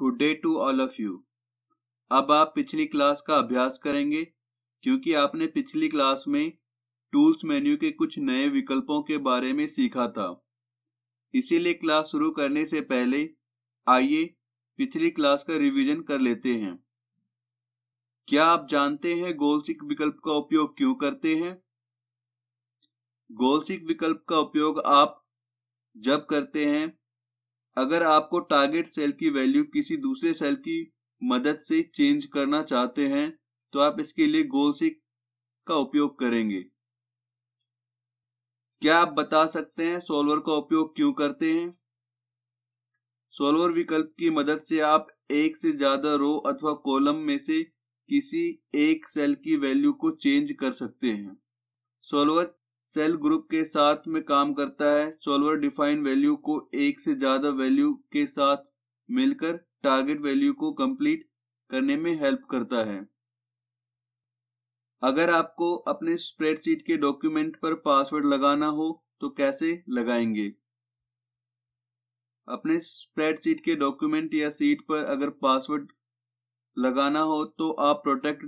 Good day to all of you अब आप पिछली क्लास का अभ्यास करेंगे क्योंकि आपने पिछली क्लास में टूल्स मेन्यू के कुछ नए विकल्पों के बारे में सीखा था इसीलिए क्लास शुरू करने से पहले आइए पिछली क्लास का रिवीजन कर लेते हैं क्या आप जानते हैं गोलसिक विकल्प का उपयोग क्यों करते हैं गोलसिक विकल्प का उपयोग आप जब करते हैं अगर आपको टारगेट सेल की वैल्यू किसी दूसरे सेल की मदद से चेंज करना चाहते हैं तो आप इसके लिए गोल से का उपयोग करेंगे क्या आप बता सकते हैं सोलवर का उपयोग क्यों करते हैं सोलवर विकल्प की मदद से आप एक से ज्यादा रो अथवा कॉलम में से किसी एक सेल की वैल्यू को चेंज कर सकते हैं सोलवर सेल ग्रुप के साथ में काम करता है सॉल्वर डिफाइन वैल्यू को एक से ज्यादा वैल्यू के साथ मिलकर टारगेट वैल्यू को कंप्लीट करने में हेल्प करता है अगर आपको अपने स्प्रेडशीट के डॉक्यूमेंट पर पासवर्ड लगाना हो तो कैसे लगाएंगे अपने स्प्रेडशीट के डॉक्यूमेंट या सीट पर अगर पासवर्ड लगाना हो तो आप प्रोटेक्ट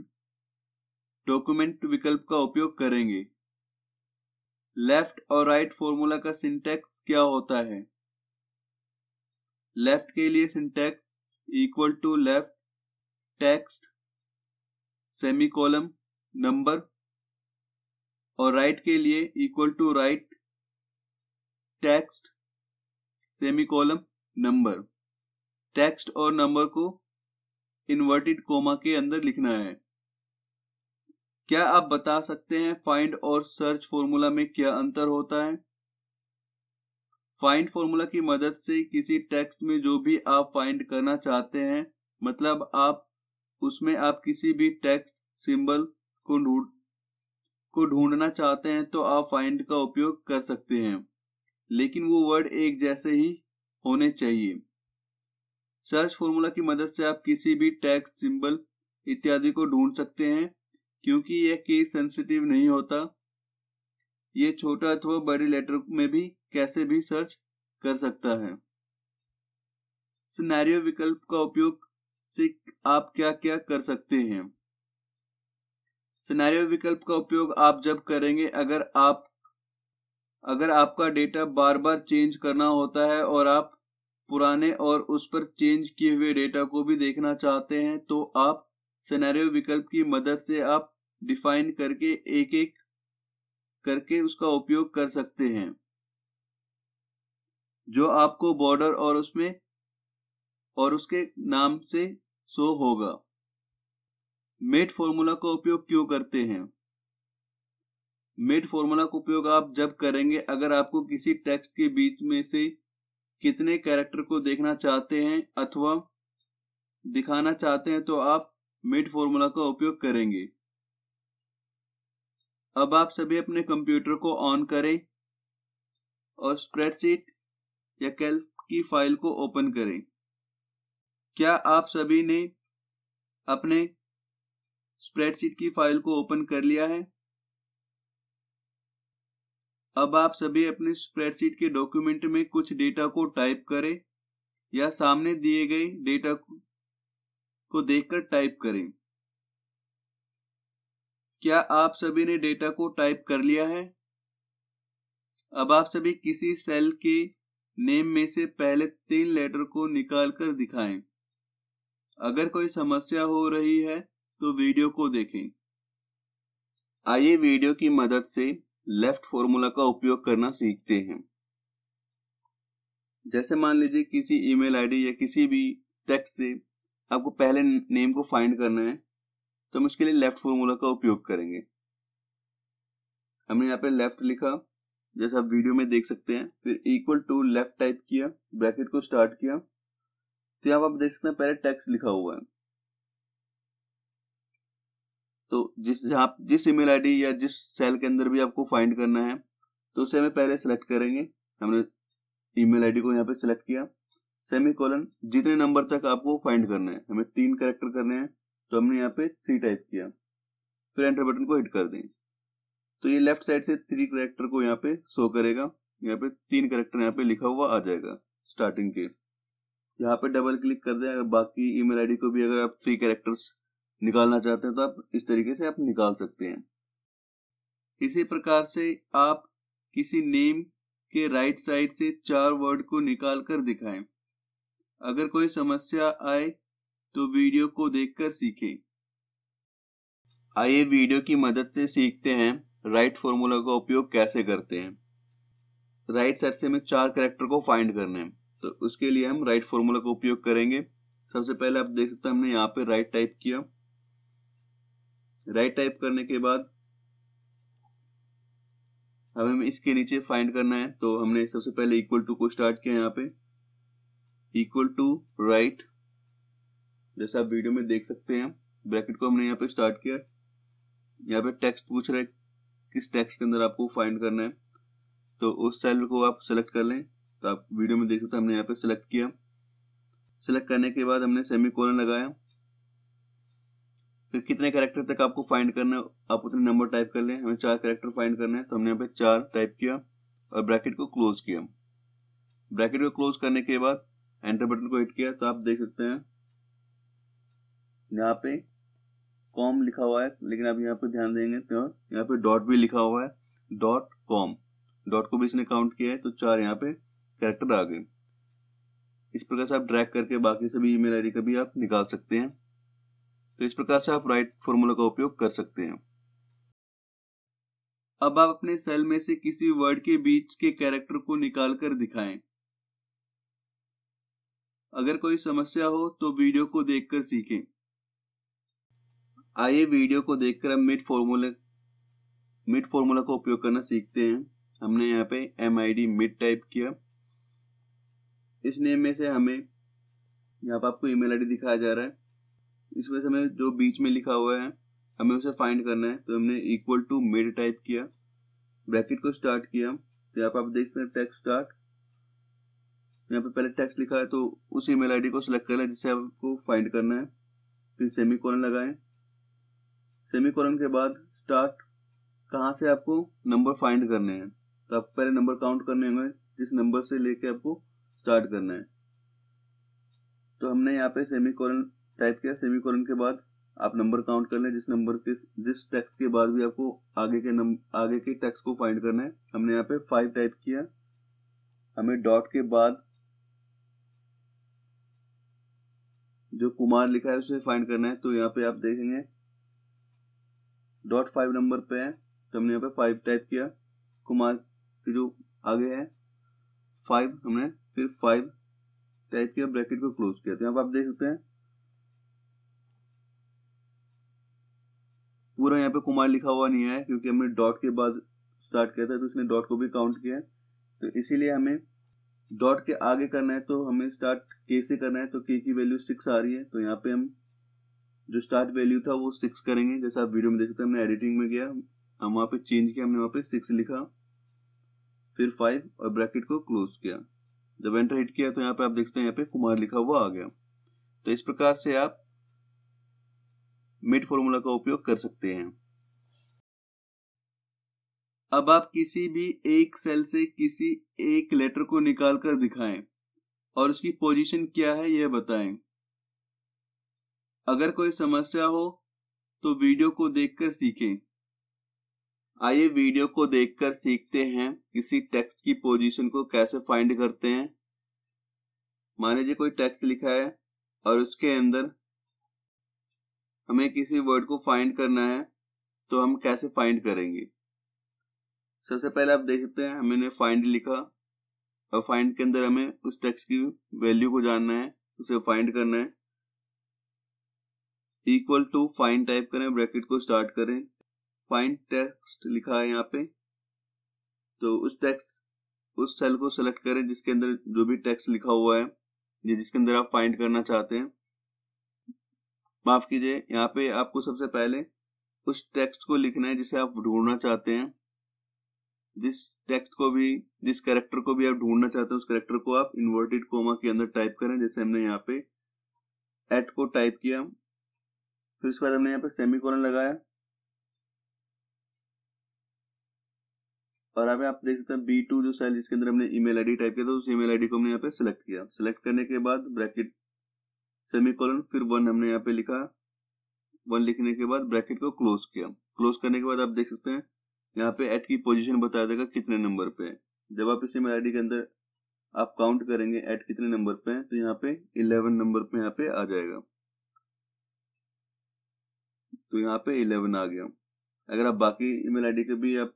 डॉक्यूमेंट विकल्प का उपयोग करेंगे लेफ्ट और राइट right फॉर्मूला का सिंटेक्स क्या होता है लेफ्ट के लिए syntax equal to left text semicolon number और राइट right के लिए equal to right text semicolon number text और नंबर को इन्वर्टेड कोमा के अंदर लिखना है क्या आप बता सकते हैं फाइंड और सर्च फॉर्मूला में क्या अंतर होता है फाइंड फॉर्मूला की मदद से किसी टेक्स्ट में जो भी आप फाइंड करना चाहते हैं मतलब आप उसमें आप किसी भी टेक्स्ट सिंबल को ढूंढ को ढूंढना चाहते हैं तो आप फाइंड का उपयोग कर सकते हैं लेकिन वो वर्ड एक जैसे ही होने चाहिए सर्च फॉर्मूला की मदद से आप किसी भी टेक्स्ट सिंबल इत्यादि को ढूंढ सकते हैं क्योंकि यह केस सेंसिटिव नहीं होता यह छोटा अथवा बड़े लेटर में भी कैसे भी सर्च कर सकता है सिनेरियो विकल्प का उपयोग से आप क्या क्या कर सकते हैं सिनेरियो विकल्प का उपयोग आप जब करेंगे अगर आप अगर आपका डेटा बार बार चेंज करना होता है और आप पुराने और उस पर चेंज किए हुए डेटा को भी देखना चाहते हैं तो आप सिनेरियो विकल्प की मदद से आप डिफाइन करके एक एक करके उसका उपयोग कर सकते हैं जो आपको बॉर्डर और उसमें और उसके नाम से शो होगा मेट फॉर्मूला का उपयोग क्यों करते हैं मेट फॉर्मूला का उपयोग आप जब करेंगे अगर आपको किसी टेक्स्ट के बीच में से कितने कैरेक्टर को देखना चाहते हैं अथवा दिखाना चाहते हैं तो आप मेट फॉर्मूला का उपयोग करेंगे अब आप सभी अपने कंप्यूटर को ऑन करें और स्प्रेडशीट या कैल्प की फाइल को ओपन करें क्या आप सभी ने अपने स्प्रेडशीट की फाइल को ओपन कर लिया है अब आप सभी अपने स्प्रेडशीट के डॉक्यूमेंट में कुछ डेटा को टाइप करें या सामने दिए गए डेटा को देखकर टाइप करें क्या आप सभी ने डेटा को टाइप कर लिया है अब आप सभी किसी सेल के नेम में से पहले तीन लेटर को निकाल कर दिखाएं अगर कोई समस्या हो रही है तो वीडियो को देखें आइए वीडियो की मदद से लेफ्ट फॉर्मूला का उपयोग करना सीखते हैं जैसे मान लीजिए किसी ईमेल आईडी या किसी भी टेक्स्ट से आपको पहले नेम को फाइंड करना है तो हम इसके लिए लेफ्ट फॉर्मूला का उपयोग करेंगे हमने यहाँ पे लेफ्ट लिखा जैसा आप वीडियो में देख सकते हैं फिर इक्वल टू लेफ्ट टाइप किया ब्रैकेट को स्टार्ट किया तो यहाँ आप देख सकते हैं पहले टेक्स्ट लिखा हुआ है तो जिस जहां जिस ईमेल आईडी या जिस सेल के अंदर भी आपको फाइंड करना है तो उसे हमें पहले सेलेक्ट करेंगे हमने ईमेल आईडी को यहाँ पे सिलेक्ट किया सेमी कॉलन जितने नंबर तक आपको फाइंड करना है हमें तीन करेक्टर करने हैं तो हमने यहाँ पे थ्री टाइप किया फिर एंटर बटन को हिट कर दें तो ये लेफ्ट साइड से थ्री करेक्टर को यहाँ पे शो करेगा यहाँ पे तीन करेक्टर यहाँ पे लिखा हुआ आ जाएगा स्टार्टिंग के यहाँ पे डबल क्लिक कर दें अगर बाकी ईमेल आईडी को भी अगर आप थ्री कैरेक्टर्स निकालना चाहते हैं तो आप इस तरीके से आप निकाल सकते हैं इसी प्रकार से आप किसी नेम के राइट साइड से चार वर्ड को निकाल कर दिखाएं अगर कोई समस्या आए तो वीडियो को देखकर सीखें आइए वीडियो की मदद से सीखते हैं राइट फॉर्मूला का उपयोग कैसे करते हैं राइट साइड से हमें चार करेक्टर को फाइंड करने हैं तो उसके लिए हम राइट फॉर्मूला का उपयोग करेंगे सबसे पहले आप देख सकते हैं हमने यहाँ पे राइट टाइप किया राइट टाइप करने के बाद अब हमें इसके नीचे फाइंड करना है तो हमने सबसे पहले इक्वल टू को स्टार्ट किया यहाँ पे इक्वल टू राइट जैसे आप वीडियो में देख सकते हैं ब्रैकेट को हमने यहाँ पे स्टार्ट किया यहाँ पे टेक्स्ट पूछ रहा है किस टेक्स्ट के अंदर आपको फाइंड करना है तो उस सेल को आप सेलेक्ट कर लें तो आप वीडियो में देख सकते हैं हमने यहाँ पे सेलेक्ट किया सेलेक्ट करने के बाद हमने सेमी कोलन लगाया फिर कितने कैरेक्टर तक आपको फाइंड करना है आप उतने नंबर टाइप कर लें हमें चार कैरेक्टर फाइंड करना है तो हमने यहाँ पे चार टाइप किया और ब्रैकेट को क्लोज किया ब्रैकेट को क्लोज करने के बाद एंटर बटन को हिट किया तो आप देख सकते हैं यहाँ पे कॉम लिखा हुआ है लेकिन आप यहाँ पे ध्यान देंगे तो यहाँ पे डॉट भी लिखा हुआ है डॉट कॉम डॉट को भी इसने काउंट किया है तो चार यहाँ पे कैरेक्टर आ गए इस प्रकार से आप ड्रैग करके बाकी सभी ईमेल आईडी का भी आप निकाल सकते हैं तो इस प्रकार से आप राइट फॉर्मूला का उपयोग कर सकते हैं अब आप अपने सेल में से किसी वर्ड के बीच के कैरेक्टर को निकाल कर दिखाएं अगर कोई समस्या हो तो वीडियो को देखकर सीखें आइए वीडियो को देखकर हम मिड फॉर्मूले मिड फॉर्मूला का उपयोग करना सीखते हैं हमने यहाँ पे M I D mid type किया इस नेम में से हमें यहाँ पर आपको ईमेल आईडी दिखाया जा रहा है इस वजह से हमें जो बीच में लिखा हुआ है हमें उसे फाइंड करना है तो हमने इक्वल टू मिड टाइप किया ब्रैकेट को स्टार्ट किया तो यहाँ पर आप देख सकते हैं टेक्स्ट स्टार्ट यहाँ पे पहले टेक्स्ट लिखा है तो उस ईमेल आईडी को सिलेक्ट कर लें जिससे आपको फाइंड करना है फिर सेमी कॉलन लगाएं सेमीकोलन के बाद स्टार्ट कहाँ से आपको नंबर फाइंड करने हैं तो आप पहले नंबर काउंट करने होंगे जिस नंबर से लेके आपको स्टार्ट करना है तो हमने यहाँ पे सेमीकोलन टाइप किया सेमीकोलन के बाद आप नंबर काउंट कर लें जिस नंबर के जिस टेक्स्ट के बाद भी आपको आगे के नम, आगे के टेक्स्ट को फाइंड करना है हमने यहाँ पे फाइव टाइप किया हमें डॉट के बाद जो कुमार लिखा है उसे फाइंड करना है तो यहाँ पे आप देखेंगे डॉट फाइव नंबर पे है तो हमने यहाँ पे फाइव टाइप किया कुमार के जो आगे है फाइव हमने फिर फाइव टाइप किया ब्रैकेट को क्लोज किया तो यहाँ पे आप देख सकते हैं पूरा यहाँ पे कुमार लिखा हुआ नहीं है क्योंकि हमने डॉट के बाद स्टार्ट किया था तो इसने डॉट को भी काउंट किया तो इसीलिए हमें डॉट के आगे करना है तो हमें स्टार्ट के से करना है तो के की वैल्यू सिक्स आ रही है तो यहाँ पे हम जो स्टार्ट वैल्यू था वो सिक्स करेंगे जैसे आप वीडियो में देख सकते हैं हमने एडिटिंग में गया हम वहाँ पे चेंज किया हमने वहाँ पे सिक्स लिखा फिर फाइव और ब्रैकेट को क्लोज किया जब एंटर हिट किया तो यहाँ पे आप देखते हैं यहाँ पे कुमार लिखा हुआ आ गया तो इस प्रकार से आप मिड फॉर्मूला का उपयोग कर सकते हैं अब आप किसी भी एक सेल से किसी एक लेटर को निकालकर दिखाएं और उसकी पोजीशन क्या है यह बताएं अगर कोई समस्या हो तो वीडियो को देखकर सीखें आइए वीडियो को देखकर सीखते हैं किसी टेक्स्ट की पोजीशन को कैसे फाइंड करते हैं मान लीजिए कोई टेक्स्ट लिखा है और उसके अंदर हमें किसी वर्ड को फाइंड करना है तो हम कैसे फाइंड करेंगे सबसे पहले आप देख सकते हैं हमने फाइंड लिखा और फाइंड के अंदर हमें उस टेक्स्ट की वैल्यू को जानना है उसे फाइंड करना है इक्वल टू फाइन टाइप करें ब्रैकेट को स्टार्ट करें फाइन टेक्स्ट लिखा है यहाँ पे तो उस टेक्स्ट उस सेल को सेलेक्ट करें जिसके अंदर जो भी टेक्स्ट लिखा हुआ है ये जिसके अंदर आप फाइंड करना चाहते हैं माफ कीजिए यहाँ पे आपको सबसे पहले उस टेक्स्ट को लिखना है जिसे आप ढूंढना चाहते हैं जिस टेक्स्ट को भी जिस कैरेक्टर को भी आप ढूंढना चाहते हैं उस कैरेक्टर को आप इन्वर्टेड कोमा के अंदर टाइप करें जैसे हमने यहाँ पे एट को टाइप किया फिर उसके बाद हमने यहाँ पे सेमी कॉलन लगाया और यहाँ आप देख सकते हैं बी टू जो सेल जिसके अंदर हमने ईमेल आईडी टाइप किया था उस ईमेल आईडी को हमने यहाँ पे सिलेक्ट किया सिलेक्ट करने के बाद ब्रैकेट सेमी कॉलन फिर वन हमने यहाँ पे लिखा वन लिखने के बाद ब्रैकेट को क्लोज किया क्लोज करने के बाद आप देख सकते हैं यहाँ पे एट की पोजीशन बता देगा कितने नंबर पे जब आप इस ईमेल आईडी के अंदर आप काउंट करेंगे एट कितने नंबर पे है तो यहाँ पे इलेवन नंबर पे यहाँ पे आ जाएगा तो यहाँ पे इलेवन आ गया अगर आप बाकी ईमेल आईडी के भी आप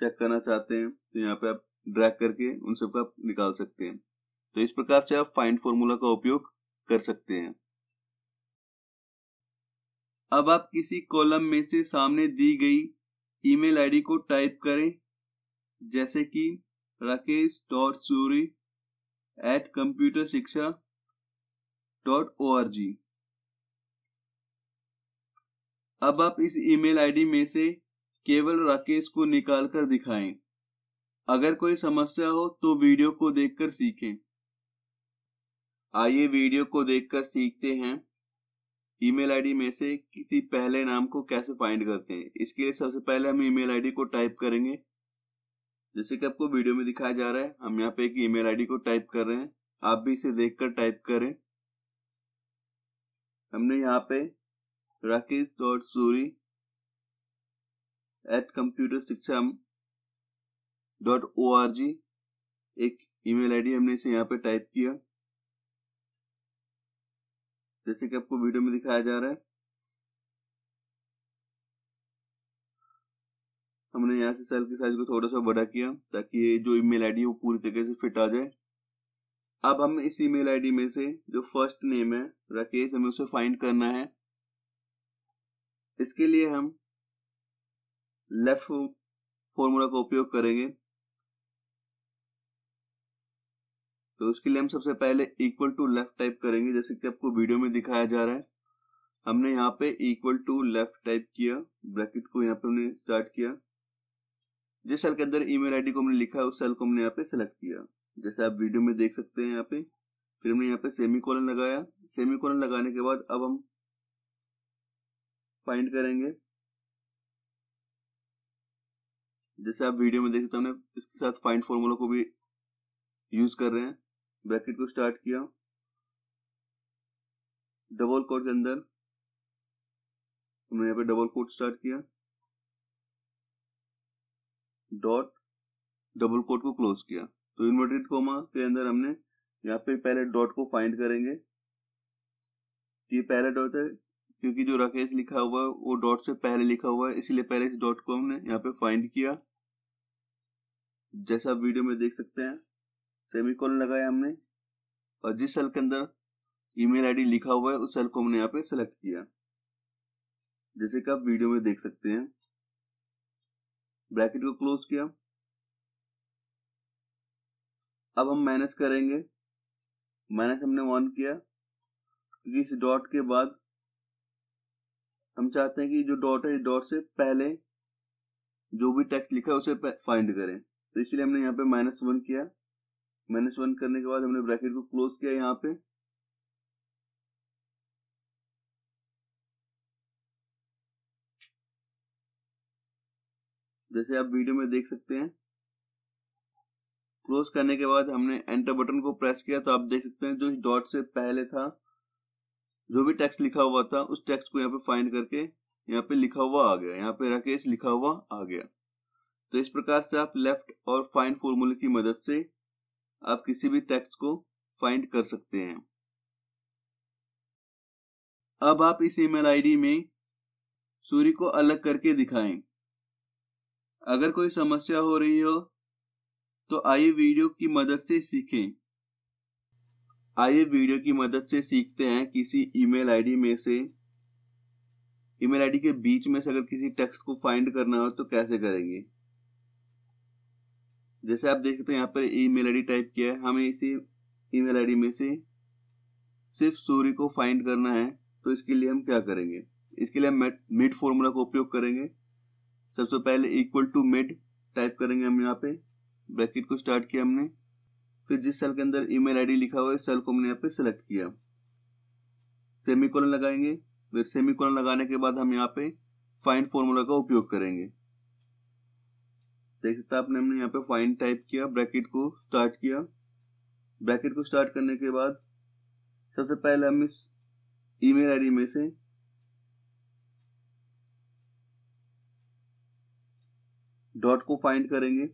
चेक करना चाहते हैं तो यहाँ पे आप ड्रैग करके उन सबका निकाल सकते हैं तो इस प्रकार से आप फाइंड फॉर्मूला का उपयोग कर सकते हैं अब आप किसी कॉलम में से सामने दी गई ईमेल आईडी को टाइप करें जैसे कि Rakesh dot Suri at computer शिक्षा डॉट ओ आर जी अब आप इस ईमेल आईडी में से केवल राकेश को निकाल कर दिखाएं अगर कोई समस्या हो तो वीडियो को देखकर सीखें आइए वीडियो को देखकर सीखते हैं ईमेल आईडी में से किसी पहले नाम को कैसे फाइंड करते हैं इसके लिए सबसे पहले हम ईमेल आईडी को टाइप करेंगे जैसे कि आपको वीडियो में दिखाया जा रहा है हम यहाँ पे एक ईमेल आईडी को टाइप कर रहे हैं आप भी इसे देखकर टाइप करें हमने यहाँ पे Rakesh dot Suri at computer शिक्षा डॉट ओ आर जी एक ईमेल आईडी हमने इसे यहाँ पे टाइप किया जैसे कि आपको वीडियो में दिखाया जा रहा है हमने यहाँ से सेल के साइज को थोड़ा सा बड़ा किया ताकि ये जो ईमेल आईडी है वो पूरी तरीके से फिट आ जाए अब हम इस ईमेल आईडी में से जो फर्स्ट नेम है राकेश हमें उसे फाइंड करना है इसके लिए हम लेफ्ट फॉर्मूला का उपयोग करेंगे तो उसके लिए हम सबसे पहले इक्वल टू लेफ्ट टाइप करेंगे जैसे कि आपको वीडियो में दिखाया जा रहा है हमने यहाँ पे इक्वल टू लेफ्ट टाइप किया ब्रैकेट को यहाँ पे हमने स्टार्ट किया जिस सेल के अंदर ईमेल आईडी को हमने लिखा है उस सेल को हमने यहाँ पे सेलेक्ट किया जैसे आप वीडियो में देख सकते हैं यहाँ पे फिर हमने यहाँ पे सेमी कॉलन लगाया सेमी कॉलन लगाने के बाद अब हम फाइंड करेंगे जैसे आप वीडियो में देख सकते हमने इसके साथ फाइंड फॉर्मूला को भी यूज कर रहे हैं ब्रैकेट को स्टार्ट किया डबल कोट के अंदर हमने यहाँ पे डबल कोट स्टार्ट किया डॉट डबल कोट को क्लोज किया तो इन्वर्टेड कोमा के अंदर हमने यहाँ पे पहले डॉट को फाइंड करेंगे तो ये पहला डॉट है क्योंकि जो राकेश लिखा हुआ है वो डॉट से पहले लिखा हुआ है इसीलिए पहले इस डॉट को हमने यहाँ पे फाइंड किया जैसा वीडियो में देख सकते हैं सेमिकोलन लगाया हमने और जिस सेल के अंदर ईमेल आईडी लिखा हुआ है उस सेल को हमने यहाँ पे सेलेक्ट किया जैसे कि आप वीडियो में देख सकते हैं ब्रैकेट को क्लोज किया अब हम माइनस करेंगे माइनस हमने वन किया क्योंकि इस डॉट के बाद हम चाहते हैं कि जो डॉट है डॉट से पहले जो भी टेक्स्ट लिखा है उसे फाइंड करें तो इसलिए हमने यहाँ पे माइनस वन किया माइनस वन करने के बाद हमने ब्रैकेट को क्लोज किया यहाँ पे जैसे आप वीडियो में देख सकते हैं क्लोज करने के बाद हमने एंटर बटन को प्रेस किया तो आप देख सकते हैं जो डॉट से पहले था जो भी टेक्स्ट लिखा हुआ था उस टेक्स्ट को यहाँ पे फाइंड करके यहाँ पे लिखा हुआ आ गया यहाँ पे राकेश लिखा हुआ आ गया तो इस प्रकार से आप लेफ्ट और फाइंड फॉर्मूले की मदद से आप किसी भी टेक्स्ट को फाइंड कर सकते हैं अब आप इस ईमेल आईडी में सूर्य को अलग करके दिखाएं अगर कोई समस्या हो रही हो तो आइए वीडियो की मदद से सीखें आइए वीडियो की मदद से सीखते हैं किसी ईमेल आईडी में से ईमेल आईडी के बीच में से अगर किसी टेक्स्ट को फाइंड करना हो तो कैसे करेंगे जैसे आप देख सकते हैं यहाँ पर ईमेल आईडी टाइप किया है हमें इसी ईमेल आईडी में से सिर्फ सूर्य को फाइंड करना है तो इसके लिए हम क्या करेंगे इसके लिए हम मिड फॉर्मूला का उपयोग करेंगे सबसे पहले इक्वल टू मिड टाइप करेंगे हम यहाँ पे ब्रैकेट को स्टार्ट किया हमने फिर जिस सेल के अंदर ईमेल आईडी लिखा हुआ है सेल को हमने यहाँ पे सिलेक्ट किया सेमी कॉलन लगाएंगे फिर सेमी कॉलन लगाने के बाद हम यहाँ पे फाइंड फॉर्मूला का उपयोग करेंगे देख सकते आपने हमने यहाँ पे फाइंड टाइप किया ब्रैकेट को स्टार्ट किया ब्रैकेट को स्टार्ट करने के बाद सबसे पहले हम इस ईमेल आईडी में से डॉट को फाइंड करेंगे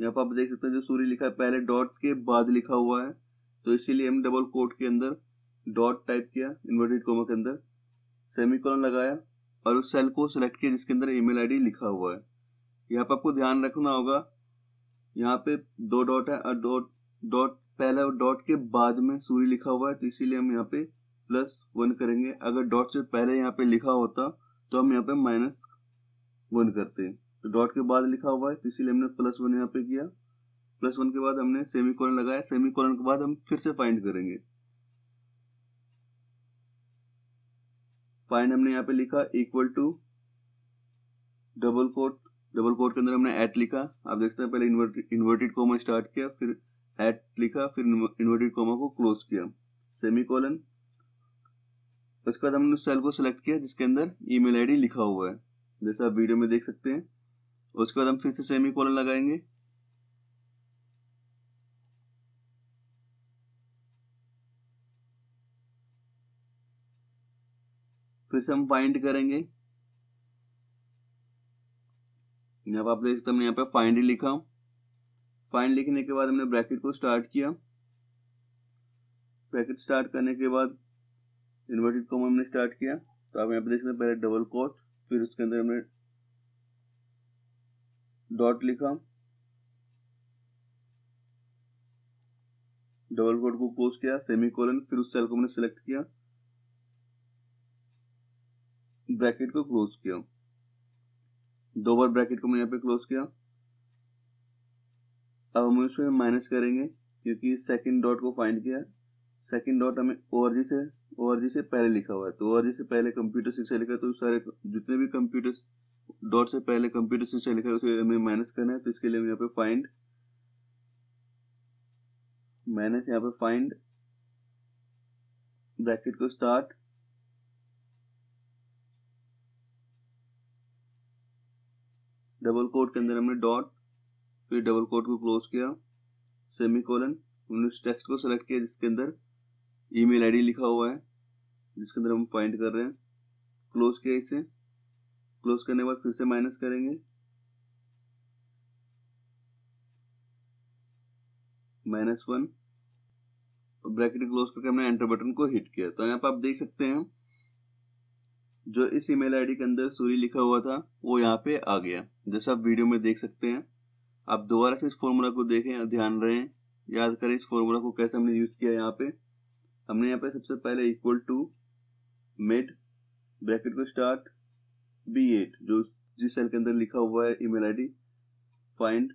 यहाँ पर आप देख सकते हैं जो सूर्य लिखा है पहले डॉट के बाद लिखा हुआ है तो इसीलिए हम डबल कोट के अंदर डॉट टाइप किया इन्वर्टेड कोमा के अंदर सेमी कॉलन लगाया और उस सेल को सिलेक्ट किया जिसके अंदर ईमेल आईडी लिखा हुआ है यहाँ पर आपको ध्यान रखना होगा यहाँ पे दो डॉट है और डॉट डॉट पहले डॉट के बाद में सूर्य लिखा हुआ है तो इसीलिए हम यहाँ पे प्लस वन करेंगे अगर डॉट से पहले यहाँ पे लिखा होता तो हम यहाँ पे माइनस वन करते हैं तो डॉट के बाद लिखा हुआ है तो इसीलिए हमने प्लस वन यहाँ पे किया प्लस वन के बाद हमने सेमी कॉलन लगाया सेमी कॉलन के बाद हम फिर से फाइंड करेंगे फाइंड हमने यहाँ पे लिखा equal to double quote double quote के अंदर हमने एट लिखा आप देखते हैं पहले इन्वर्टेड कोमा स्टार्ट किया फिर एट लिखा फिर इन्वर्टेड कॉमा को क्लोज किया सेमी कॉलन उसके बाद हमने उस सेल को सिलेक्ट किया जिसके अंदर ईमेल आईडी लिखा हुआ है जैसा आप वीडियो में देख सकते हैं उसके बाद हम फिर से सेमी कॉलन लगाएंगे फिर से हम फाइंड करेंगे यहां पर आप देख सकते हमने यहाँ पे फाइंड लिखा फाइंड लिखने के बाद हमने ब्रैकेट को स्टार्ट किया ब्रैकेट स्टार्ट करने के बाद इन्वर्टेड कॉमा हमने स्टार्ट किया तो आप यहाँ पे देख सकते हैं पहले डबल कोट फिर उसके अंदर हमने डॉट लिखा डबल कोड को क्लोज किया सेमी कोलन फिर उस सेल को मैंने सिलेक्ट किया ब्रैकेट को क्लोज किया दो बार ब्रैकेट को मैंने यहाँ पे क्लोज किया अब हम इसमें माइनस करेंगे क्योंकि सेकंड डॉट को फाइंड किया सेकंड डॉट हमें ओ से ओ से पहले लिखा हुआ है तो ओ से पहले कंप्यूटर सिक्स लिखा है तो सारे जितने भी कंप्यूटर डॉट से पहले कंप्यूटर से सिस्टम लिखा है उसे हमें माइनस करना है तो इसके लिए हम यहाँ पे फाइंड माइनस यहाँ पे फाइंड ब्रैकेट को स्टार्ट डबल कोट के अंदर हमने डॉट फिर डबल कोट को क्लोज किया सेमी कॉलन हमने उस टेक्स्ट को सेलेक्ट किया जिसके अंदर ईमेल आईडी लिखा हुआ है जिसके अंदर हम फाइंड कर रहे हैं क्लोज किया इसे क्लोज करने के बाद फिर से माइनस करेंगे माइनस वन ब्रैकेट क्लोज करके हमने एंटर बटन को हिट किया तो यहाँ पर आप देख सकते हैं जो इस ईमेल आईडी के अंदर सूरी लिखा हुआ था वो यहाँ पे आ गया जैसा आप वीडियो में देख सकते हैं आप दोबारा से इस फॉर्मूला को देखें ध्यान रहे याद करें इस फॉर्मूला को कैसे हमने यूज किया यहाँ पे हमने यहाँ पे सबसे पहले इक्वल टू मिड ब्रैकेट को स्टार्ट बी एट जो जिस सेल के अंदर लिखा हुआ है ईमेल आईडी फाइंड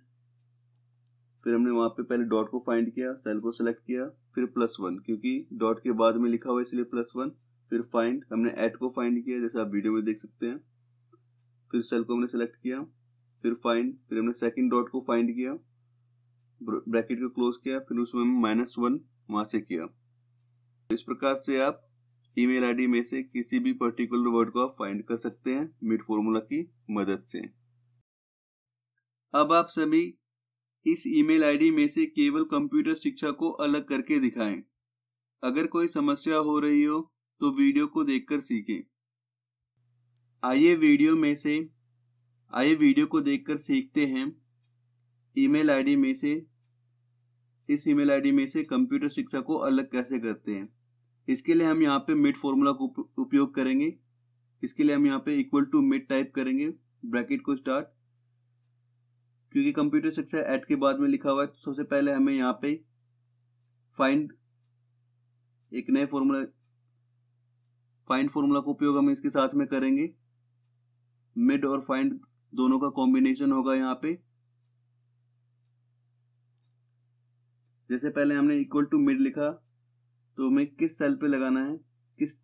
फिर हमने वहां पे पहले डॉट को फाइंड किया सेल को सिलेक्ट किया फिर प्लस वन क्योंकि डॉट के बाद में लिखा हुआ है इसलिए प्लस वन फिर फाइंड हमने एट को फाइंड किया जैसे आप वीडियो में देख सकते हैं फिर सेल को हमने सेलेक्ट किया फिर फाइंड फिर हमने सेकेंड डॉट को फाइंड किया ब्रैकेट को क्लोज किया फिर उसमें माइनस वन वहां से किया इस प्रकार से आप ईमेल आईडी में से किसी भी पर्टिकुलर वर्ड को आप फाइंड कर सकते हैं मिड फॉर्मूला की मदद से अब आप सभी इस ईमेल आईडी में से केवल कंप्यूटर शिक्षा को अलग करके दिखाएं अगर कोई समस्या हो रही हो तो वीडियो को देखकर सीखें आइए वीडियो में से आइए वीडियो को देखकर सीखते हैं ईमेल आईडी में से इस ईमेल आईडी में से कंप्यूटर शिक्षा को अलग कैसे करते हैं इसके लिए हम यहाँ पे मिड फॉर्मूला को उपयोग करेंगे इसके लिए हम यहाँ पे इक्वल टू मिड टाइप करेंगे ब्रैकेट को स्टार्ट क्योंकि कंप्यूटर शिक्षा एट के बाद में लिखा हुआ है तो सबसे पहले हमें यहाँ पे फाइंड एक नए फॉर्मूला फाइंड फॉर्मूला का उपयोग हम इसके साथ में करेंगे मिड और फाइंड दोनों का कॉम्बिनेशन होगा यहाँ पे जैसे पहले हमने इक्वल टू मिड लिखा तो हमें किस सेल पे लगाना है किस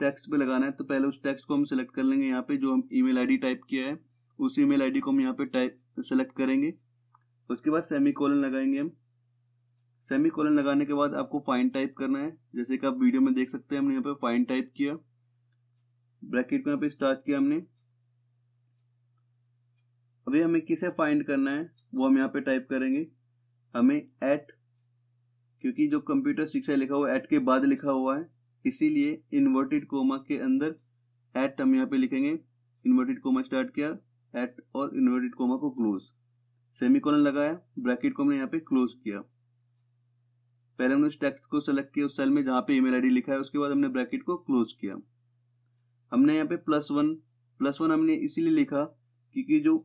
टेक्स्ट पे लगाना है तो पहले उस टेक्स्ट को हम सिलेक्ट कर लेंगे यहाँ पे जो हम ईमेल आईडी टाइप किया है उस ईमेल आईडी को हम यहाँ पे टाइप सेलेक्ट करेंगे उसके बाद सेमी कॉलन लगाएंगे हम सेमी कॉलन लगाने के बाद आपको फाइन टाइप करना है जैसे कि आप वीडियो में देख सकते हैं हमने यहाँ पे फाइन टाइप किया ब्रैकेट में यहाँ पे स्टार्ट किया हमने अभी हमें किसे फाइंड करना है वो हम यहाँ पे टाइप करेंगे हमें एट क्योंकि जो कंप्यूटर शिक्षा लिखा हुआ एट के बाद लिखा हुआ है इसीलिए इन्वर्टेड कोमा के अंदर एट हम यहाँ पे लिखेंगे इन्वर्टेड कोमा स्टार्ट किया एट और इन्वर्टेड कोमा को क्लोज सेमी कॉलन लगाया ब्रैकेट को हमने यहाँ पे क्लोज किया पहले हमने उस टेक्स्ट को सेलेक्ट किया उस सेल में जहाँ पे ईमेल आईडी लिखा है उसके बाद हमने ब्रैकेट को क्लोज किया हमने यहाँ पे प्लस वन प्लस वन हमने इसीलिए लिखा क्योंकि जो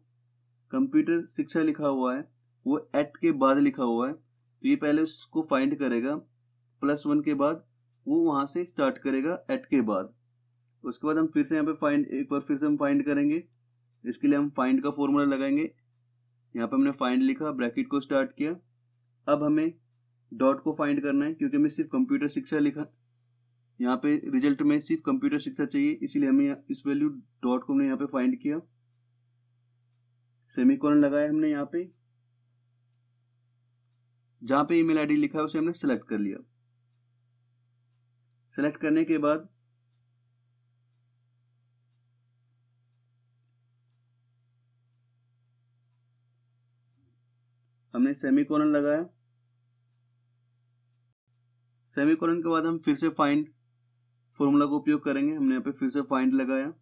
कंप्यूटर शिक्षा लिखा हुआ है वो एट के बाद लिखा हुआ है तो ये पहले उसको फाइंड करेगा प्लस वन के बाद वो वहां से स्टार्ट करेगा एट के बाद उसके बाद हम फिर से यहाँ पे फाइंड एक बार फिर से हम फाइंड करेंगे इसके लिए हम फाइंड का फॉर्मूला लगाएंगे यहाँ पे हमने फाइंड लिखा ब्रैकेट को स्टार्ट किया अब हमें डॉट को फाइंड करना है क्योंकि हमें सिर्फ कंप्यूटर शिक्षा लिखा यहाँ पे रिजल्ट में सिर्फ कंप्यूटर शिक्षा चाहिए इसीलिए हमें इस वैल्यू डॉट को हमने यहाँ पे फाइंड किया सेमी लगाया हमने यहाँ पे जहां पे ईमेल आईडी लिखा है उसे हमने सेलेक्ट कर लिया सेलेक्ट करने के बाद हमने सेमी कॉलन लगाया सेमी कॉलन के बाद हम फिर से फाइंड फॉर्मूला का उपयोग करेंगे हमने यहां पे फिर से फाइंड लगाया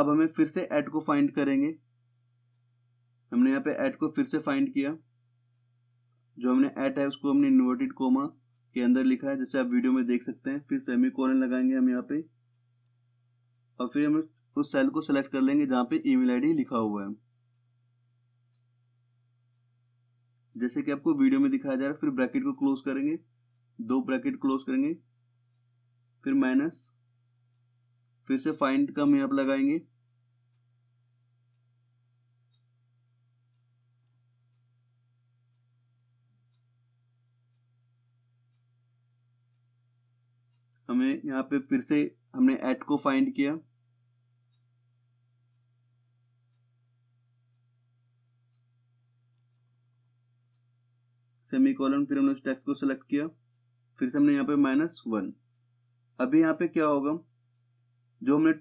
अब हमें फिर से एड को फाइंड करेंगे हमने यहाँ पे एड को फिर से फाइंड किया जो हमने एट है उसको हमने इन्वर्टेड कोमा के अंदर लिखा है जैसे आप वीडियो में देख सकते हैं फिर सेमी कॉलन लगाएंगे हम यहाँ पे और फिर हम उस सेल को सेलेक्ट कर लेंगे जहाँ पे ईमेल आईडी लिखा हुआ है जैसे कि आपको वीडियो में दिखाया जा रहा है फिर ब्रैकेट को क्लोज करेंगे दो ब्रैकेट क्लोज करेंगे फिर माइनस फिर से फाइंड का हम यहाँ पर लगाएंगे यहाँ पे फिर से हमने एट को फाइंड किया सेमी फिर हमने उस टैक्स को सिलेक्ट किया फिर से हमने यहाँ पे माइनस वन अभी यहाँ पे क्या होगा जो हमने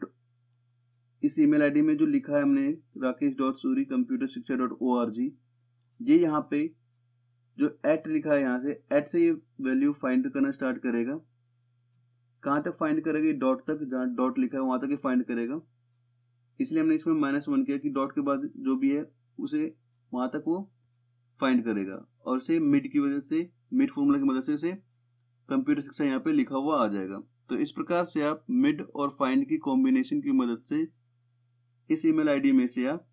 इस ईमेल आईडी में जो लिखा है हमने राकेश डॉट सूरी कंप्यूटर शिक्षा डॉट ओ आर जी ये यहाँ पे जो एट लिखा है यहाँ से एट से ये वैल्यू फाइंड करना स्टार्ट करेगा कहाँ तक फाइंड करेगा डॉट तक जहाँ डॉट लिखा है वहाँ तक ही फाइंड करेगा इसलिए हमने इसमें माइनस वन किया कि डॉट के बाद जो भी है उसे वहाँ तक वो फाइंड करेगा और इसे मिड की वजह से मिड फॉर्मूला की मदद से इसे कंप्यूटर शिक्षा यहाँ पे लिखा हुआ आ जाएगा तो इस प्रकार से आप मिड और फाइंड की कॉम्बिनेशन की मदद से इस ईमेल आईडी में से आप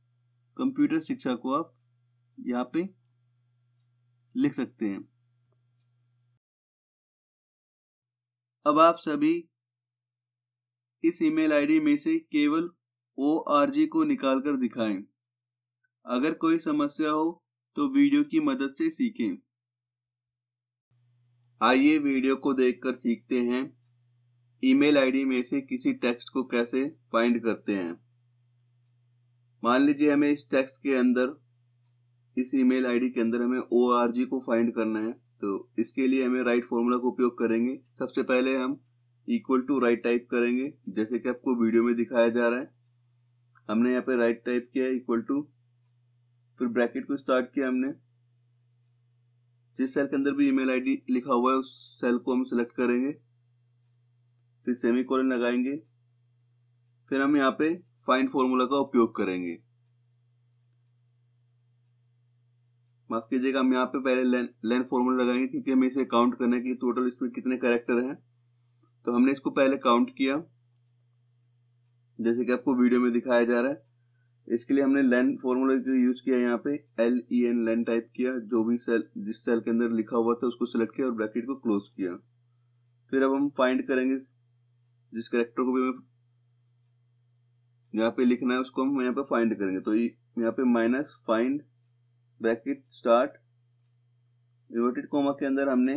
कंप्यूटर शिक्षा को आप यहाँ पे लिख सकते हैं अब आप सभी इस ईमेल आईडी में से केवल ओ आर जी को निकाल कर दिखाएं अगर कोई समस्या हो तो वीडियो की मदद से सीखें आइए वीडियो को देखकर सीखते हैं ईमेल आईडी में से किसी टेक्स्ट को कैसे फाइंड करते हैं मान लीजिए हमें इस टेक्स्ट के अंदर इस ईमेल आईडी के अंदर हमें ओ आर जी को फाइंड करना है तो इसके लिए हमें राइट फॉर्मूला का उपयोग करेंगे सबसे पहले हम इक्वल टू राइट टाइप करेंगे जैसे कि आपको वीडियो में दिखाया जा रहा है हमने यहाँ पे राइट टाइप किया इक्वल टू फिर ब्रैकेट को स्टार्ट किया हमने जिस सेल के अंदर भी ईमेल आईडी लिखा हुआ है उस सेल को हम सिलेक्ट करेंगे फिर सेमी कॉलन लगाएंगे फिर हम यहाँ पे फाइंड फॉर्मूला का उपयोग करेंगे माफ कीजिएगा हम यहाँ पे पहले लेंथ फॉर्मूला लगाएंगे क्योंकि हमें इसे काउंट करना है कि टोटल इसमें कितने कैरेक्टर हैं तो हमने इसको पहले काउंट किया जैसे कि आपको वीडियो में दिखाया जा रहा है इसके लिए हमने लेन फॉर्मूला जो यूज किया यहाँ पे L E N length type किया जो भी सेल जिस सेल के अंदर लिखा हुआ था उसको सिलेक्ट किया और ब्रैकेट को क्लोज किया फिर अब हम फाइंड करेंगे जिस करेक्टर को भी हमें यहाँ पे लिखना है उसको हम यहाँ पे फाइंड करेंगे तो यहाँ पे minus find bracket start inverted comma के अंदर हमने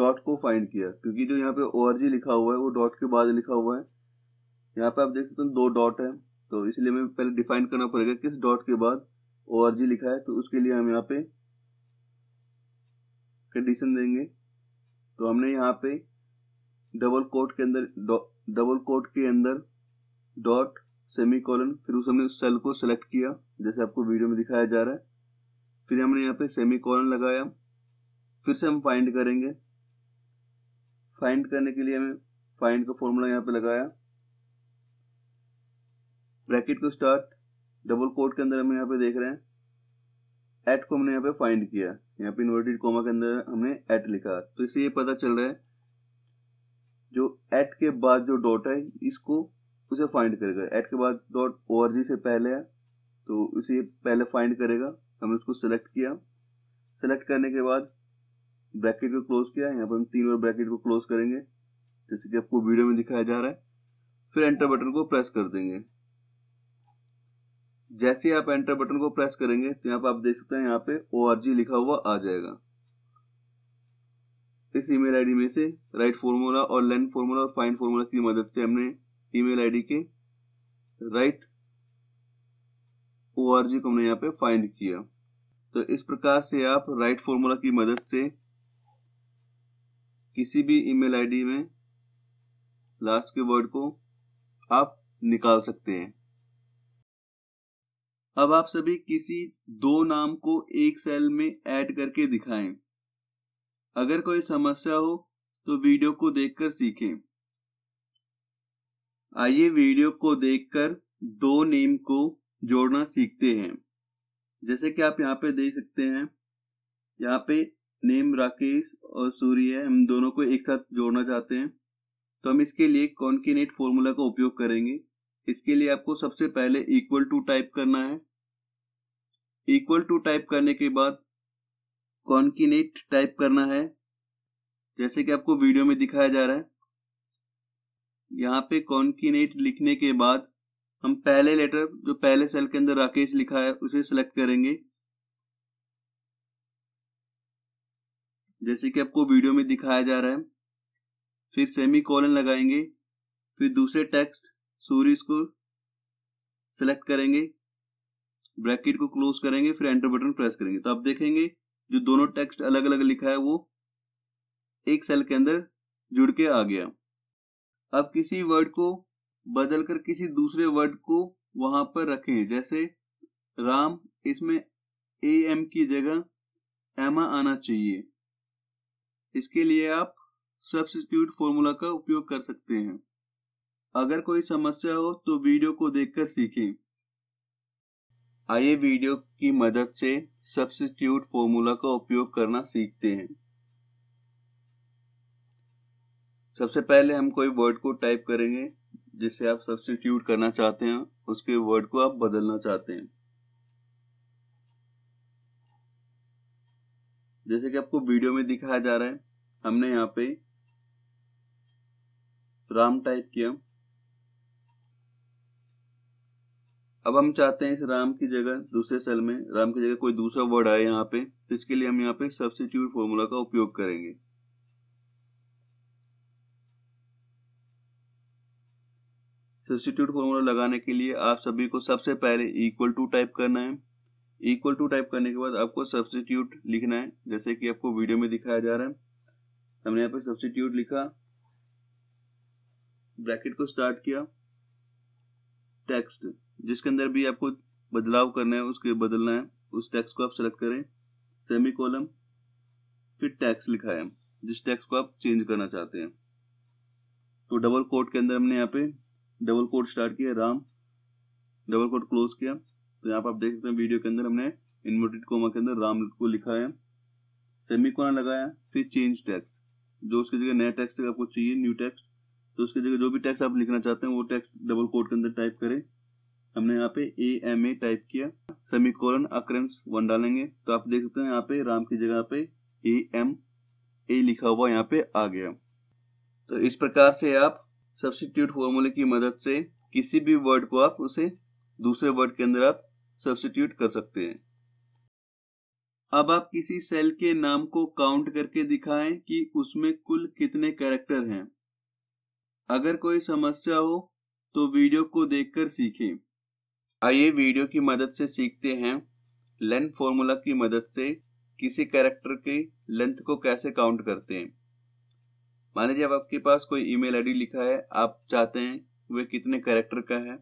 डॉट को फाइंड किया क्योंकि जो यहाँ पे ओ लिखा हुआ है वो डॉट के बाद लिखा हुआ है यहाँ पे आप देख सकते हैं दो डॉट है तो इसलिए हमें पहले डिफाइन करना पड़ेगा किस डॉट के बाद ओ लिखा है तो उसके लिए हम यहाँ पे कंडीशन देंगे तो हमने यहाँ पे डबल कोट के अंदर डबल कोट के अंदर डॉट सेमी कॉलन फिर उस हमने उस सेल को सेलेक्ट किया जैसे आपको वीडियो में दिखाया जा रहा है फिर हमने यहाँ पे सेमी कॉलन लगाया फिर से हम फाइंड करेंगे फाइंड करने के लिए हमें फाइंड का फॉर्मूला यहाँ पे लगाया ब्रैकेट को स्टार्ट डबल कोट के अंदर हम यहाँ पे देख रहे हैं एट को हमने यहाँ पे फाइंड किया यहाँ पे इन्वर्टेड कोमा के अंदर हमने एट लिखा तो इससे ये पता चल रहा है जो एट के बाद जो डॉट है इसको उसे फाइंड करेगा एट के बाद डॉट ओ से पहले है तो इसे पहले फाइंड करेगा हमने उसको सेलेक्ट किया सेलेक्ट करने के बाद ब्रैकेट को क्लोज किया यहाँ पर हम तीन बार ब्रैकेट को क्लोज करेंगे जैसे कि आपको वीडियो में दिखाया जा रहा है फिर एंटर बटन को प्रेस कर देंगे जैसे आप एंटर बटन को प्रेस करेंगे तो यहाँ पर आप देख सकते हैं यहाँ पे ओ लिखा हुआ आ जाएगा इस ईमेल आईडी में से राइट फॉर्मूला और लेंथ फॉर्मूला और फाइन फॉर्मूला की मदद से हमने ईमेल आईडी के राइट ओ आर जी को हमने यहाँ पे फाइंड किया तो इस प्रकार से आप राइट फॉर्मूला की मदद से किसी भी ईमेल आईडी में लास्ट के वर्ड को आप निकाल सकते हैं अब आप सभी किसी दो नाम को एक सेल में ऐड करके दिखाएं। अगर कोई समस्या हो तो वीडियो को देखकर सीखें आइए वीडियो को देखकर दो नेम को जोड़ना सीखते हैं जैसे कि आप यहाँ पे देख सकते हैं यहाँ पे नेम राकेश और सूर्य है हम दोनों को एक साथ जोड़ना चाहते हैं तो हम इसके लिए कॉन्किनेट फॉर्मूला का उपयोग करेंगे इसके लिए आपको सबसे पहले इक्वल टू टाइप करना है इक्वल टू टाइप करने के बाद कॉन्किनेट टाइप करना है जैसे कि आपको वीडियो में दिखाया जा रहा है यहाँ पे कॉन्किनेट लिखने के बाद हम पहले लेटर जो पहले सेल के अंदर राकेश लिखा है उसे सिलेक्ट करेंगे जैसे कि आपको वीडियो में दिखाया जा रहा है फिर सेमी कॉलन लगाएंगे फिर दूसरे टेक्स्ट सूर्य को सिलेक्ट करेंगे ब्रैकेट को क्लोज करेंगे फिर एंटर बटन प्रेस करेंगे तो आप देखेंगे जो दोनों टेक्स्ट अलग अलग लिखा है वो एक सेल के अंदर जुड़ के आ गया अब किसी वर्ड को बदलकर किसी दूसरे वर्ड को वहां पर रखें जैसे राम इसमें ए एम की जगह एमा आना चाहिए इसके लिए आप सब्सिट्यूट फॉर्मूला का उपयोग कर सकते हैं अगर कोई समस्या हो तो वीडियो को देखकर सीखें आइए वीडियो की मदद से सब्सिट्यूट फॉर्मूला का उपयोग करना सीखते हैं सबसे पहले हम कोई वर्ड को टाइप करेंगे जिसे आप सब्सटीट्यूट करना चाहते हैं उसके वर्ड को आप बदलना चाहते हैं जैसे कि आपको वीडियो में दिखाया जा रहा है हमने यहाँ पे राम टाइप किया अब हम चाहते हैं इस राम की जगह दूसरे सेल में राम की जगह कोई दूसरा वर्ड आए यहाँ पे तो इसके लिए हम यहाँ पे सब्सिट्यूट फॉर्मूला का उपयोग करेंगे सब्सिट्यूट फॉर्मूला लगाने के लिए आप सभी को सबसे पहले इक्वल टू टाइप करना है इक्वल टू टाइप करने के बाद आपको सब्सिट्यूट लिखना है जैसे कि आपको वीडियो में दिखाया जा रहा है हमने यहाँ पे सब्सिट्यूट लिखा ब्रैकेट को स्टार्ट किया टेक्स्ट जिसके अंदर भी आपको बदलाव करना है उसके बदलना है उस टेक्स्ट को आप सेलेक्ट करें सेमी कॉलम फिर टेक्स्ट लिखा है जिस टेक्स्ट को आप चेंज करना चाहते हैं तो डबल कोट के अंदर हमने यहाँ पे डबल कोड स्टार्ट किया राम डबल कोड क्लोज किया तो यहाँ पर आप देख सकते हैं वीडियो के अंदर हमने इन्वर्टेड कोमा के अंदर राम को लिखा है सेमी कोना लगाया फिर चेंज टेक्स्ट जो उसकी जगह नया टेक्स्ट आपको चाहिए न्यू टेक्स्ट तो उसकी जगह जो भी टेक्स्ट आप लिखना चाहते हैं वो टेक्स्ट डबल कोड के अंदर टाइप करें हमने यहाँ पे ए एम ए टाइप किया सेमी कोलन अक्रेंस वन डालेंगे तो आप देख सकते हैं यहाँ पे राम की जगह पे ए एम ए लिखा हुआ यहाँ पे आ गया तो इस प्रकार से आप सब्सिट्यूट फॉर्मूले की मदद से किसी भी वर्ड को आप उसे दूसरे वर्ड के अंदर आप सब्सिट्यूट कर सकते हैं अब आप किसी सेल के नाम को काउंट करके दिखाएं कि उसमें कुल कितने कैरेक्टर हैं अगर कोई समस्या हो तो वीडियो को देखकर सीखें आइए वीडियो की मदद से सीखते हैं लेंथ फॉर्मूला की मदद से किसी कैरेक्टर के लेंथ को कैसे काउंट करते हैं मान लीजिए अब आपके पास कोई ईमेल आईडी लिखा है आप चाहते हैं वे कितने कैरेक्टर का है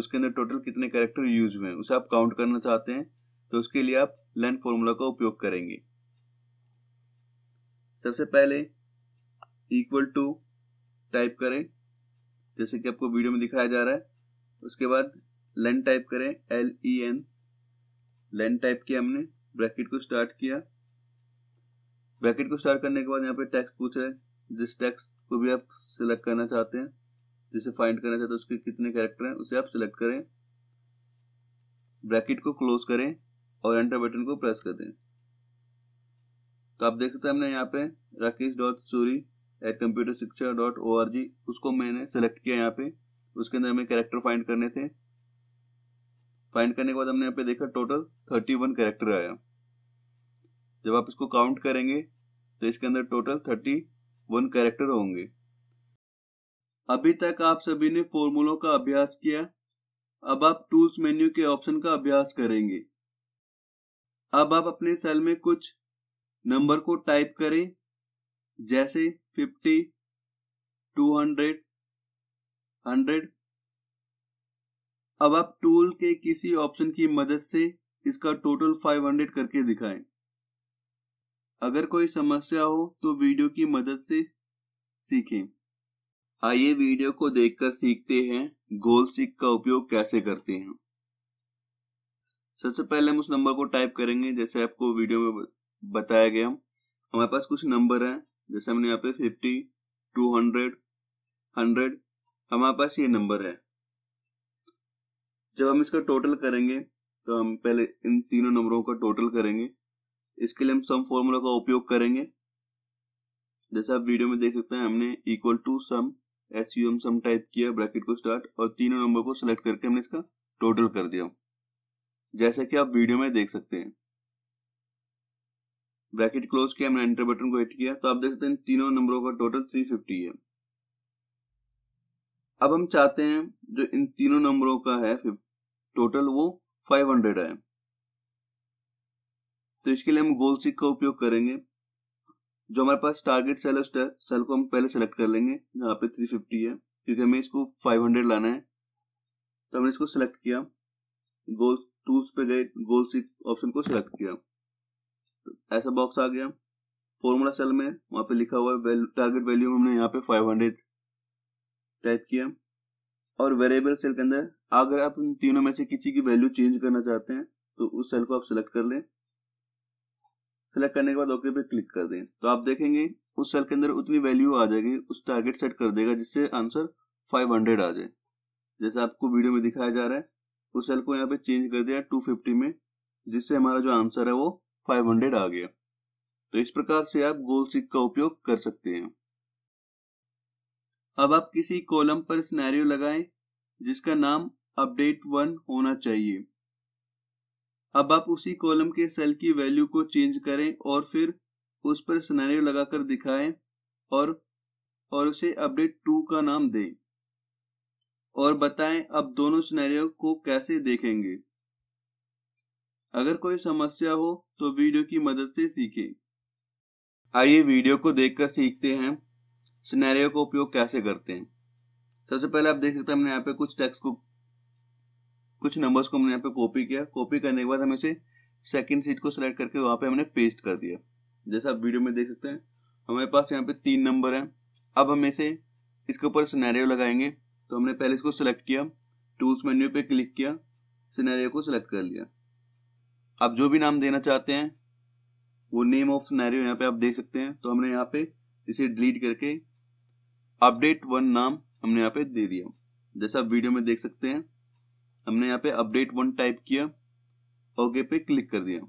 उसके अंदर टोटल कितने कैरेक्टर यूज हुए हैं उसे आप काउंट करना चाहते हैं तो उसके लिए आप लेन फॉर्मूला का उपयोग करेंगे सबसे पहले इक्वल टू टाइप करें जैसे कि आपको वीडियो में दिखाया जा रहा है उसके बाद लेन टाइप करें L E N len type किया हमने ब्रैकेट को स्टार्ट किया ब्रैकेट को स्टार्ट करने के बाद यहाँ पे टेक्स्ट पूछ रहे जिस टेक्स्ट को भी आप सिलेक्ट करना चाहते हैं जिसे फाइंड करना चाहते हैं उसके कितने कैरेक्टर हैं उसे आप सिलेक्ट करें ब्रैकेट को क्लोज करें और एंटर बटन को प्रेस कर दें तो आप देख सकते हैं हमने यहाँ पे Rakesh dot Suri at computer शिक्षा डॉट ओ आर जी उसको मैंने सेलेक्ट किया यहाँ पे उसके अंदर हमें कैरेक्टर फाइंड करने थे फाइंड करने के बाद हमने यहाँ पे देखा टोटल थर्टी वन कैरेक्टर आया जब आप इसको काउंट करेंगे तो इसके अंदर टोटल थर्टी वन कैरेक्टर होंगे अभी तक आप सभी ने फॉर्मूलों का अभ्यास किया अब आप टूल्स मेन्यू के ऑप्शन का अभ्यास करेंगे अब आप अपने सेल में कुछ नंबर को टाइप करें जैसे 50, 200, 100। अब आप टूल के किसी ऑप्शन की मदद से इसका टोटल 500 करके दिखाएं अगर कोई समस्या हो तो वीडियो की मदद से सीखें आइए वीडियो को देखकर सीखते हैं गोल स्टिक का उपयोग कैसे करते हैं सबसे पहले हम उस नंबर को टाइप करेंगे जैसे आपको वीडियो में बताया गया हमारे पास कुछ नंबर हैं जैसे हमने यहाँ पे फिफ्टी टू हंड्रेड हंड्रेड हमारे पास ये नंबर है जब हम इसका टोटल करेंगे तो हम पहले इन तीनों नंबरों का टोटल करेंगे इसके लिए हम सम फॉर्मूला का उपयोग करेंगे जैसे आप वीडियो में देख सकते हैं हमने equal to sum S U M sum type किया ब्रैकेट को स्टार्ट और तीनों नंबर को सिलेक्ट करके हमने इसका टोटल कर दिया जैसा कि आप वीडियो में देख सकते हैं ब्रैकेट क्लोज किया हमने एंटर बटन को हिट किया तो आप देख सकते हैं तीनों नंबरों का टोटल 350 है अब हम चाहते हैं जो इन तीनों नंबरों का है टोटल वो 500 है तो इसके लिए हम गोल सिक का उपयोग करेंगे जो हमारे पास टारगेट सेल है सेल को हम पहले सेलेक्ट कर लेंगे यहाँ पे 350 है क्योंकि हमें इसको 500 लाना है तो हमने इसको सेलेक्ट किया गोल टूल्स पे गए गोल सिक ऑप्शन को सिलेक्ट किया तो ऐसा बॉक्स आ गया फॉर्मूला सेल में वहां पे लिखा हुआ है टारगेट वैल्यू हमने यहाँ पे 500 टाइप किया और वेरिएबल सेल के अंदर अगर आप इन तीनों में से किसी की वैल्यू चेंज करना चाहते हैं तो उस सेल को आप सिलेक्ट कर लें सेलेक्ट करने के बाद ओके पे क्लिक कर दें तो आप देखेंगे उस सेल के अंदर उतनी वैल्यू आ जाएगी उस टारगेट सेट कर देगा जिससे आंसर 500 आ जाए जैसे आपको वीडियो में दिखाया जा रहा है उस सेल को यहाँ पे चेंज कर दिया 250 में जिससे हमारा जो आंसर है वो 500 आ गया तो इस प्रकार से आप गोल सिक का उपयोग कर सकते हैं अब आप किसी कॉलम पर स्नैरियो लगाए जिसका नाम अपडेट वन होना चाहिए अब आप उसी कॉलम के सेल की वैल्यू को चेंज करें और फिर उस पर सिनेरियो लगाकर दिखाएं और और उसे अपडेट टू का नाम दें और बताएं अब दोनों सिनेरियो को कैसे देखेंगे अगर कोई समस्या हो तो वीडियो की मदद से सीखें आइए वीडियो को देखकर सीखते हैं सिनेरियो का उपयोग कैसे करते हैं सबसे पहले आप देख सकते हैं हमने यहाँ पे कुछ टेक्स्ट को कुछ नंबर्स को हमने यहाँ पे कॉपी किया कॉपी करने के बाद हमें इसे सेकेंड सीट को सिलेक्ट करके वहाँ पे हमने पेस्ट कर दिया जैसा आप वीडियो में देख सकते हैं हमारे पास यहाँ पे तीन नंबर हैं अब हम इसे इसके ऊपर सिनेरियो लगाएंगे तो हमने पहले इसको सिलेक्ट किया टूल्स मेन्यू पे क्लिक किया सिनेरियो को सिलेक्ट कर लिया आप जो भी नाम देना चाहते हैं वो नेम ऑफ सिनेरियो यहाँ पे आप देख सकते हैं तो हमने यहाँ पे इसे डिलीट करके अपडेट वन नाम हमने यहाँ पे दे दिया जैसा आप वीडियो में देख सकते हैं हमने यहाँ पे अपडेट वन टाइप किया ओके पे क्लिक कर दिया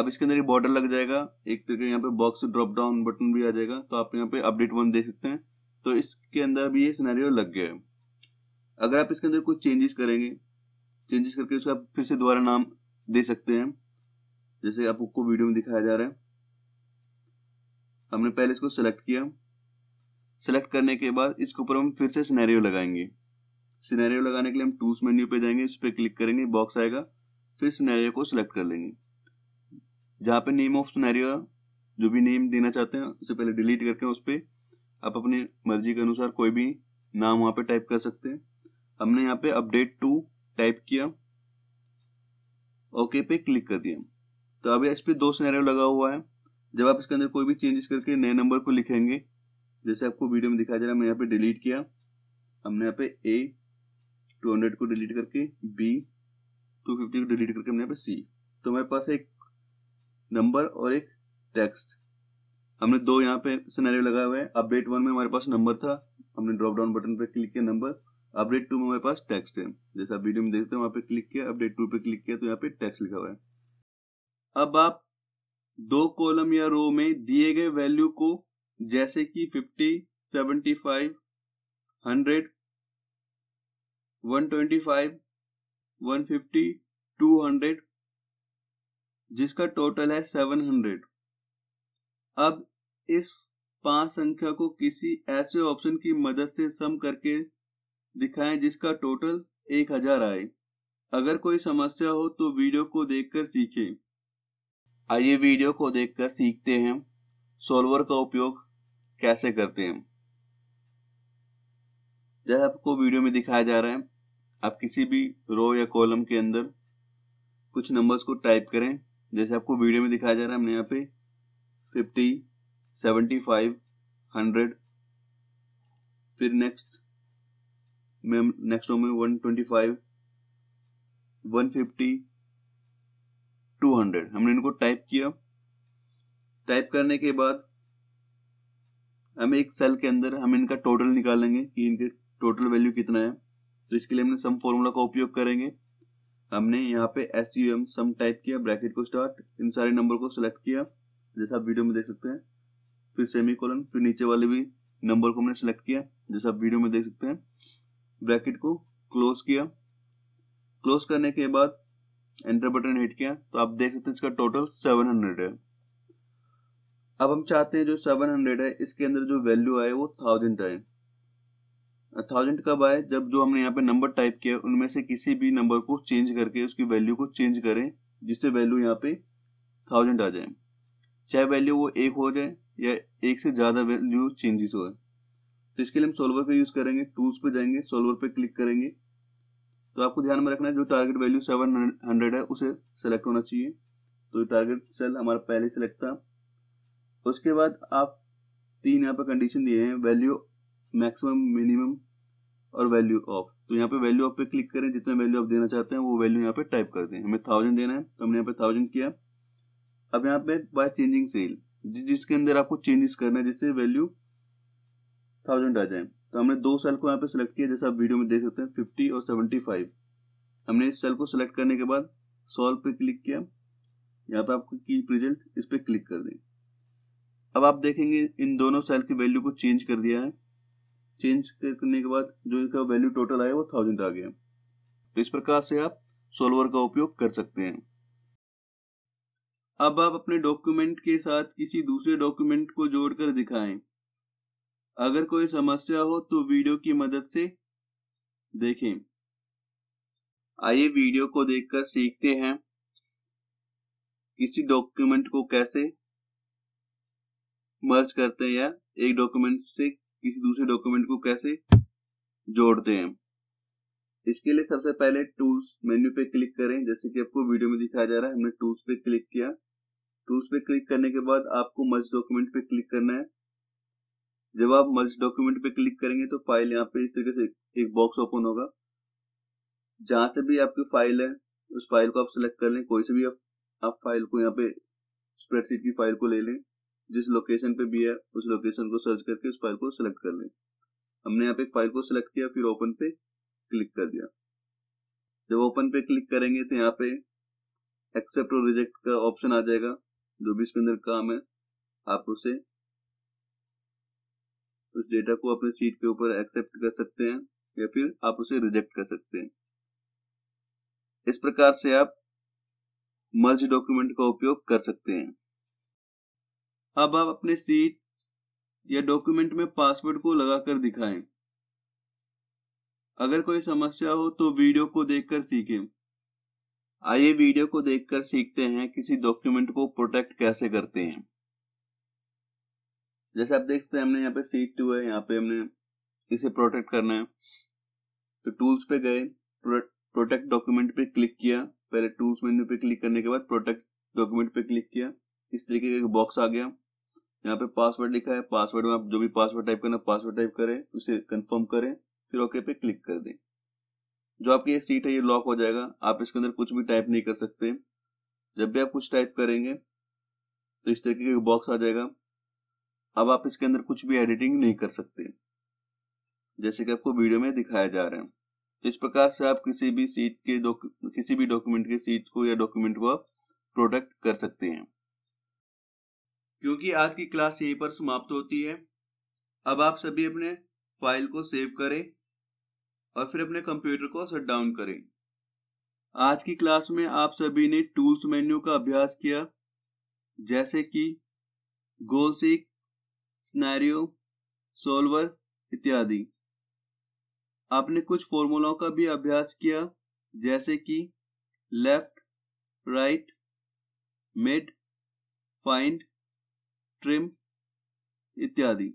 अब इसके अंदर एक बॉर्डर लग जाएगा एक तरीके यहाँ पे बॉक्स ड्रॉप डाउन बटन भी आ जाएगा तो आप यहाँ पे अपडेट वन देख सकते हैं तो इसके अंदर भी ये सिनेरियो लग गया है अगर आप इसके अंदर कुछ चेंजेस करेंगे चेंजेस करके उसको आप फिर से दोबारा नाम दे सकते हैं जैसे आपको वीडियो में दिखाया जा रहा है हमने पहले इसको सेलेक्ट किया सेलेक्ट करने के बाद इसके ऊपर हम फिर से सिनेरियो लगाएंगे सिनेरियो लगाने के लिए हम टूल्स मेन्यू पे जाएंगे इस पर क्लिक करेंगे बॉक्स आएगा फिर सिनेरियो को सिलेक्ट कर लेंगे जहाँ पे नेम ऑफ सिनेरियो जो भी नेम देना चाहते हैं उसे पहले डिलीट करके उस पर आप अपनी मर्जी के अनुसार कोई भी नाम वहाँ पे टाइप कर सकते हैं हमने यहाँ पे अपडेट टू टाइप किया ओके पे क्लिक कर दिया तो अभी इस पर दो सिनेरियो लगा हुआ है जब आप इसके अंदर कोई भी चेंजेस करके नए नंबर को लिखेंगे जैसे आपको वीडियो में दिखाया जा रहा है मैं यहाँ पे डिलीट किया हमने यहाँ पे ए टू हंड्रेड को डिलीट करके बी टू फिफ्टी को डिलीट करके हमने यहाँ पे सी तो हमारे पास एक नंबर और एक टेक्स्ट हमने दो यहाँ पे सिनेरियो लगाया हुआ है अपडेट वन में हमारे पास नंबर था हमने ड्रॉप डाउन बटन पे क्लिक किया नंबर अपडेट टू में हमारे पास टेक्स्ट है जैसे आप वीडियो में देखते हैं वहाँ पे क्लिक किया अपडेट टू पे क्लिक किया तो यहाँ पे टेक्स्ट लिखा हुआ है अब आप दो कॉलम या रो में दिए गए वैल्यू को जैसे कि 50, 75, 100 125, 150, 200 जिसका टोटल है 700 अब इस पांच संख्या को किसी ऐसे ऑप्शन की मदद से सम करके दिखाएं जिसका टोटल 1000 आए अगर कोई समस्या हो तो वीडियो को देखकर सीखें आइए वीडियो को देखकर सीखते हैं सॉल्वर का उपयोग कैसे करते हैं जैसे आपको वीडियो में दिखाया जा रहा है आप किसी भी रो या कॉलम के अंदर कुछ नंबर्स को टाइप करें जैसे आपको वीडियो में दिखाया जा रहा है हमने यहाँ पे फिफ्टी सेवेंटी फाइव हंड्रेड फिर नेक्स्ट में नेक्स्ट रो में one twenty five one fifty two hundred हमने इनको टाइप किया टाइप करने के बाद हम एक सेल के अंदर हम इनका टोटल निकालेंगे कि इनके टोटल वैल्यू कितना है तो इसके लिए हमने सम फॉर्मूला का उपयोग करेंगे हमने यहाँ पे S U M sum type किया ब्रैकेट को स्टार्ट इन सारे नंबर को सिलेक्ट किया जैसा आप वीडियो में देख सकते हैं फिर सेमी कॉलन फिर नीचे वाले भी नंबर को हमने सेलेक्ट किया जैसा आप वीडियो में देख सकते हैं ब्रैकेट को क्लोज किया क्लोज करने के बाद एंटर बटन हिट किया तो आप देख सकते हैं इसका टोटल सेवन हंड्रेड है अब हम चाहते हैं जो सेवन हंड्रेड है इसके अंदर जो वैल्यू आए वो थाउजेंड आए थाउजेंड कब आए जब जो हमने यहाँ पे नंबर टाइप किया उनमें से किसी भी नंबर को चेंज करके उसकी वैल्यू को चेंज करें जिससे वैल्यू यहाँ पे थाउजेंड आ जाए चाहे वैल्यू वो एक हो जाए या एक से ज़्यादा वैल्यू चेंजेस हो तो इसके लिए हम सोल्वर पे यूज़ करेंगे टूल्स पे जाएंगे सोल्वर पे क्लिक करेंगे तो आपको ध्यान में रखना है जो टारगेट वैल्यू सेवन हंड्रेड है उसे सेलेक्ट होना चाहिए तो टारगेट सेल हमारा पहले सेलेक्ट था उसके बाद आप तीन यहाँ पर कंडीशन दिए हैं वैल्यू मैक्सिमम मिनिमम और वैल्यू ऑफ तो यहाँ पे वैल्यू ऑफ पे क्लिक करें जितना वैल्यू आप देना चाहते हैं वो वैल्यू यहाँ पे टाइप कर दें हमें थाउजेंड देना है तो हमने यहाँ पे थाउजेंड किया अब यहाँ पे बाय चेंजिंग सेल जिसके अंदर आपको चेंजेस करना है जिससे वैल्यू थाउजेंड आ जाए तो हमने दो सेल को यहाँ पे सिलेक्ट किया जैसे आप वीडियो में देख सकते हैं फिफ्टी और सेवेंटी फाइव हमने इस सेल को सिलेक्ट करने के बाद सॉल्व पे क्लिक किया यहाँ पे आपको की रिजल्ट इस पर क्लिक कर दें अब आप देखेंगे इन दोनों सेल की वैल्यू को चेंज कर दिया है चेंज करने के बाद जो इसका वैल्यू टोटल आया वो थाउजेंड आ गया तो इस प्रकार से आप सोल्वर का उपयोग कर सकते हैं अब आप अपने डॉक्यूमेंट के साथ किसी दूसरे डॉक्यूमेंट को जोड़कर दिखाएं अगर कोई समस्या हो तो वीडियो की मदद से देखें आइए वीडियो को देखकर सीखते हैं किसी डॉक्यूमेंट को कैसे मर्ज करते हैं या एक डॉक्यूमेंट से किसी दूसरे डॉक्यूमेंट को कैसे जोड़ते हैं इसके लिए सबसे पहले टूल्स मेन्यू पे क्लिक करें जैसे कि आपको वीडियो में दिखाया जा रहा है हमने टूल्स पे क्लिक किया टूल्स पे क्लिक करने के बाद आपको मर्ज डॉक्यूमेंट पे क्लिक करना है जब आप मर्ज डॉक्यूमेंट पे क्लिक करेंगे तो फाइल यहाँ पे इस तरीके से एक बॉक्स ओपन होगा जहां से भी आपकी फाइल है उस फाइल को आप सिलेक्ट कर लें कोई से भी आप, आप फाइल को यहाँ पे स्प्रेडशीट की फाइल को ले लें जिस लोकेशन पे भी है उस लोकेशन को सर्च करके उस फाइल को सिलेक्ट कर लें हमने यहाँ पे फाइल को सिलेक्ट किया फिर ओपन पे क्लिक कर दिया जब ओपन पे क्लिक करेंगे तो यहाँ पे एक्सेप्ट और रिजेक्ट का ऑप्शन आ जाएगा जो भी इसके अंदर काम है आप उसे उस डेटा को अपने सीट के ऊपर एक्सेप्ट कर सकते हैं या फिर आप उसे रिजेक्ट कर सकते हैं इस प्रकार से आप मर्ज डॉक्यूमेंट का उपयोग कर सकते हैं अब आप अपने सीट या डॉक्यूमेंट में पासवर्ड को लगाकर दिखाएं अगर कोई समस्या हो तो वीडियो को देखकर सीखें आइए वीडियो को देखकर सीखते हैं किसी डॉक्यूमेंट को प्रोटेक्ट कैसे करते हैं जैसे आप देखते हैं हमने यहाँ पे सीट टू है यहाँ पे हमने इसे प्रोटेक्ट करना है तो टूल्स पे गए प्रोटेक्ट डॉक्यूमेंट पे क्लिक किया पहले टूल्स मेन्यू पे क्लिक करने के बाद प्रोटेक्ट डॉक्यूमेंट पे क्लिक किया इस तरीके का बॉक्स आ गया यहाँ पे पासवर्ड लिखा है पासवर्ड में आप जो भी पासवर्ड टाइप करना पासवर्ड टाइप करें उसे कंफर्म करें फिर ओके पे क्लिक कर दें जो आपकी ये सीट है ये लॉक हो जाएगा आप इसके अंदर कुछ भी टाइप नहीं कर सकते जब भी आप कुछ टाइप करेंगे तो इस तरीके का बॉक्स आ जाएगा अब आप इसके अंदर कुछ भी एडिटिंग नहीं कर सकते जैसे कि आपको वीडियो में दिखाया जा रहा है तो इस प्रकार से आप किसी भी सीट के किसी भी डॉक्यूमेंट के सीट को या डॉक्यूमेंट को आप प्रोटेक्ट कर सकते हैं क्योंकि आज की क्लास यहीं पर समाप्त होती है अब आप सभी अपने फाइल को सेव करें और फिर अपने कंप्यूटर को शट डाउन करें आज की क्लास में आप सभी ने टूल्स मेन्यू का अभ्यास किया जैसे कि गोल सीक स्नैरियो सोल्वर इत्यादि आपने कुछ फॉर्मूलाओं का भी अभ्यास किया जैसे कि left right mid find trim इत्यादि